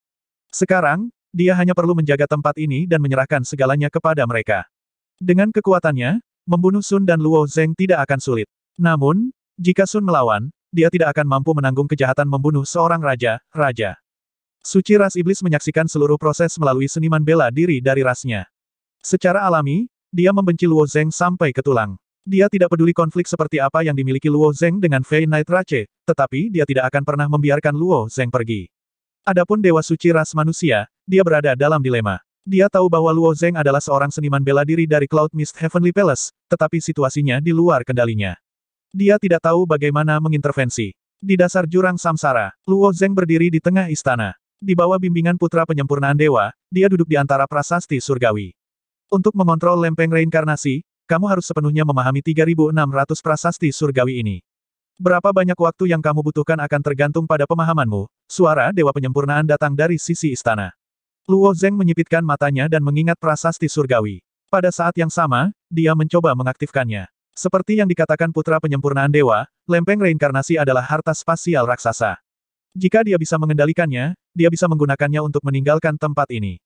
Sekarang, dia hanya perlu menjaga tempat ini dan menyerahkan segalanya kepada mereka. Dengan kekuatannya, membunuh Sun dan Luo Zeng tidak akan sulit. Namun, jika Sun melawan, dia tidak akan mampu menanggung kejahatan membunuh seorang raja, raja. Suci ras iblis menyaksikan seluruh proses melalui seniman bela diri dari rasnya. Secara alami, dia membenci Luo Zeng sampai ke tulang. Dia tidak peduli konflik seperti apa yang dimiliki Luo Zeng dengan Fei Night Rache, tetapi dia tidak akan pernah membiarkan Luo Zeng pergi. Adapun Dewa Suci Ras Manusia, dia berada dalam dilema. Dia tahu bahwa Luo Zeng adalah seorang seniman bela diri dari Cloud Mist Heavenly Palace, tetapi situasinya di luar kendalinya. Dia tidak tahu bagaimana mengintervensi. Di dasar jurang samsara, Luo Zeng berdiri di tengah istana. Di bawah bimbingan putra penyempurnaan dewa, dia duduk di antara prasasti surgawi. Untuk mengontrol lempeng reinkarnasi, kamu harus sepenuhnya memahami 3600 prasasti surgawi ini. Berapa banyak waktu yang kamu butuhkan akan tergantung pada pemahamanmu, suara Dewa Penyempurnaan datang dari sisi istana. Luo Zeng menyipitkan matanya dan mengingat prasasti surgawi. Pada saat yang sama, dia mencoba mengaktifkannya. Seperti yang dikatakan putra penyempurnaan dewa, lempeng reinkarnasi adalah harta spasial raksasa. Jika dia bisa mengendalikannya, dia bisa menggunakannya untuk meninggalkan tempat ini.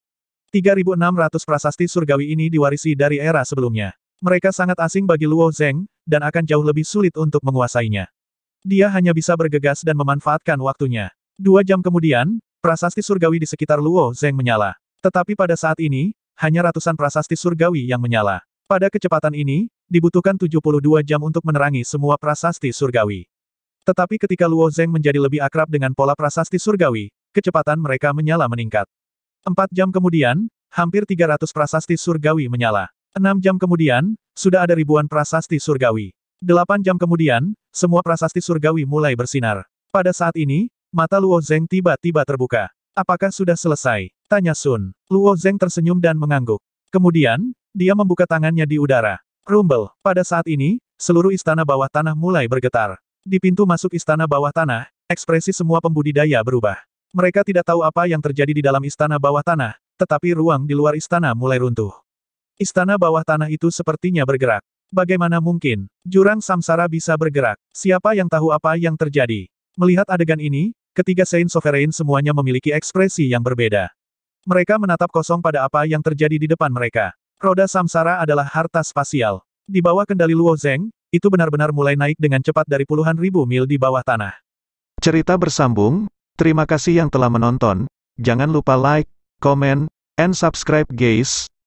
3600 prasasti surgawi ini diwarisi dari era sebelumnya. Mereka sangat asing bagi Luo Zeng, dan akan jauh lebih sulit untuk menguasainya. Dia hanya bisa bergegas dan memanfaatkan waktunya. Dua jam kemudian, prasasti surgawi di sekitar Luo Zeng menyala. Tetapi pada saat ini, hanya ratusan prasasti surgawi yang menyala. Pada kecepatan ini, dibutuhkan 72 jam untuk menerangi semua prasasti surgawi. Tetapi ketika Luo Zeng menjadi lebih akrab dengan pola prasasti surgawi, kecepatan mereka menyala meningkat. Empat jam kemudian, hampir 300 prasasti surgawi menyala. Enam jam kemudian, sudah ada ribuan prasasti surgawi. Delapan jam kemudian, semua prasasti surgawi mulai bersinar. Pada saat ini, mata Luo Zeng tiba-tiba terbuka. Apakah sudah selesai? Tanya Sun. Luo Zeng tersenyum dan mengangguk. Kemudian, dia membuka tangannya di udara. Rumble. Pada saat ini, seluruh istana bawah tanah mulai bergetar. Di pintu masuk istana bawah tanah, ekspresi semua pembudidaya berubah. Mereka tidak tahu apa yang terjadi di dalam istana bawah tanah, tetapi ruang di luar istana mulai runtuh. Istana bawah tanah itu sepertinya bergerak. Bagaimana mungkin, jurang samsara bisa bergerak? Siapa yang tahu apa yang terjadi? Melihat adegan ini, ketiga Saint Sovereign semuanya memiliki ekspresi yang berbeda. Mereka menatap kosong pada apa yang terjadi di depan mereka. Roda samsara adalah harta spasial. Di bawah kendali Luo Zeng, itu benar-benar mulai naik dengan cepat dari puluhan ribu mil di bawah tanah. Cerita bersambung, terima kasih yang telah menonton. Jangan lupa like, komen, and subscribe guys